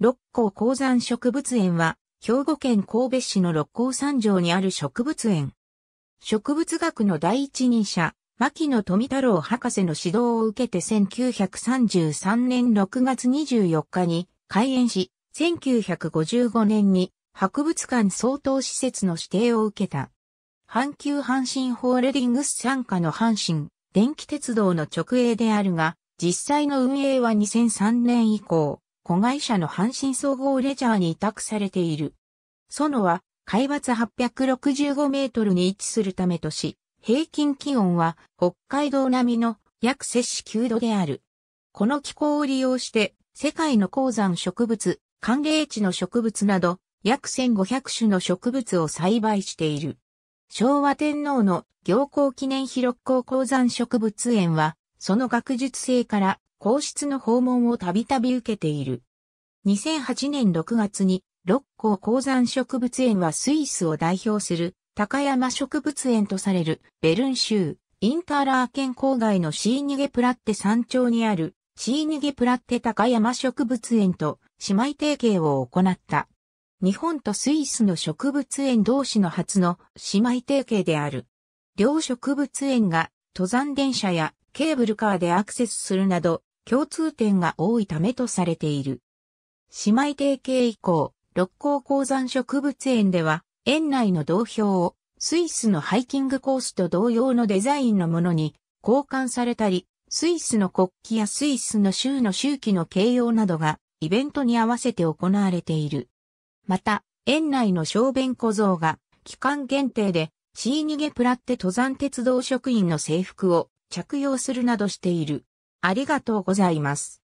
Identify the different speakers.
Speaker 1: 六甲鉱山植物
Speaker 2: 園は、兵庫県神戸市の六甲山上にある植物園。植物学の第一人者、牧野富太郎博士の指導を受けて1933年6月24日に開園し、1955年に博物館相当施設の指定を受けた。阪急阪神ホールディングス傘下の阪神電気鉄道の直営であるが、実際の運営は2003年以降、子会社の阪神総合レジャーに委託されている。園は、海抜865メートルに位置するためとし、平均気温は北海道並みの約摂氏9度である。この気候を利用して、世界の鉱山植物、寒冷地の植物など、約1500種の植物を栽培している。昭和天皇の行幸記念広光鉱山植物園は、その学術性から皇室の訪問をたびたび受けている。2008年6月に、六甲鉱山植物園はスイスを代表する高山植物園とされるベルン州インターラー県郊外のシーニゲプラッテ山頂にあるシーニゲプラッテ高山植物園と姉妹提携を行った。日本とスイスの植物園同士の初の姉妹提携である。両植物園が登山電車やケーブルカーでアクセスするなど共通点が多いためとされている。姉妹提携以降、六甲鉱山植物園では、園内の道標をスイスのハイキングコースと同様のデザインのものに交換されたり、スイスの国旗やスイスの州の周期の形容などがイベントに合わせて行われている。また、園内の小便小僧が期間限定でシーニゲプラって登山鉄道職員の制服を着用するなどしている。ありがとうご
Speaker 1: ざいます。